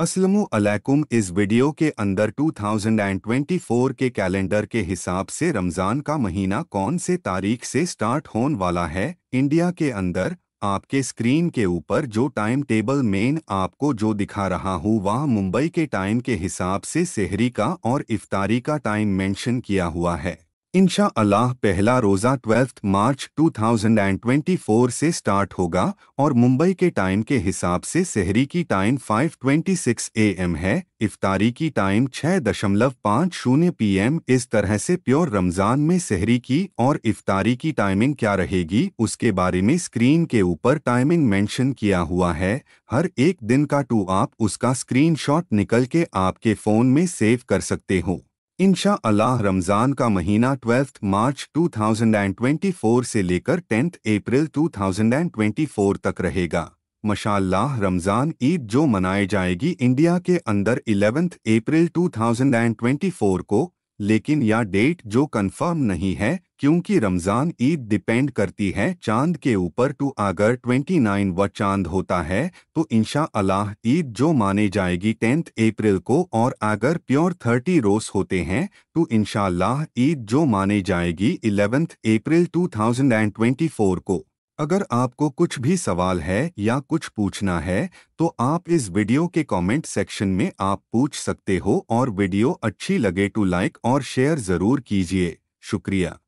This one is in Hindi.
असलम इस वीडियो के अंदर 2024 के कैलेंडर के हिसाब से रमज़ान का महीना कौन से तारीख से स्टार्ट होने वाला है इंडिया के अंदर आपके स्क्रीन के ऊपर जो टाइम टेबल मेन आपको जो दिखा रहा हूँ वह मुंबई के टाइम के हिसाब से सेहरी का और इफ्तारी का टाइम मेंशन किया हुआ है इंशा अल्लाह पहला रोज़ा 12 मार्च 2024 से स्टार्ट होगा और मुंबई के टाइम के हिसाब से सहरी की टाइम 5:26 एएम है इफ्तारी की टाइम 6.50 पीएम इस तरह से प्योर रमज़ान में सहरी की और इफ्तारी की टाइमिंग क्या रहेगी उसके बारे में स्क्रीन के ऊपर टाइमिंग मेंशन किया हुआ है हर एक दिन का टू आप उसका स्क्रीनशॉट निकल के आपके फ़ोन में सेव कर सकते हो इंशा अल्लाह रमज़ान का महीना 12 मार्च 2024 से लेकर 10 अप्रैल 2024 तक रहेगा मशाला रमज़ान ईद जो मनाई जाएगी इंडिया के अंदर 11 अप्रैल 2024 को लेकिन यह डेट जो कंफर्म नहीं है क्योंकि रमज़ान ईद डिपेंड करती है चांद के ऊपर टू अगर ट्वेंटी नाइन व चांद होता है तो इंशा अल्लाह ईद जो माने जाएगी टेंथ अप्रैल को और अगर प्योर थर्टी रोज होते हैं तो अल्लाह ईद जो माने जाएगी इलेवेंथ अप्रैल 2024 को अगर आपको कुछ भी सवाल है या कुछ पूछना है तो आप इस वीडियो के कमेंट सेक्शन में आप पूछ सकते हो और वीडियो अच्छी लगे टू लाइक और शेयर ज़रूर कीजिए शुक्रिया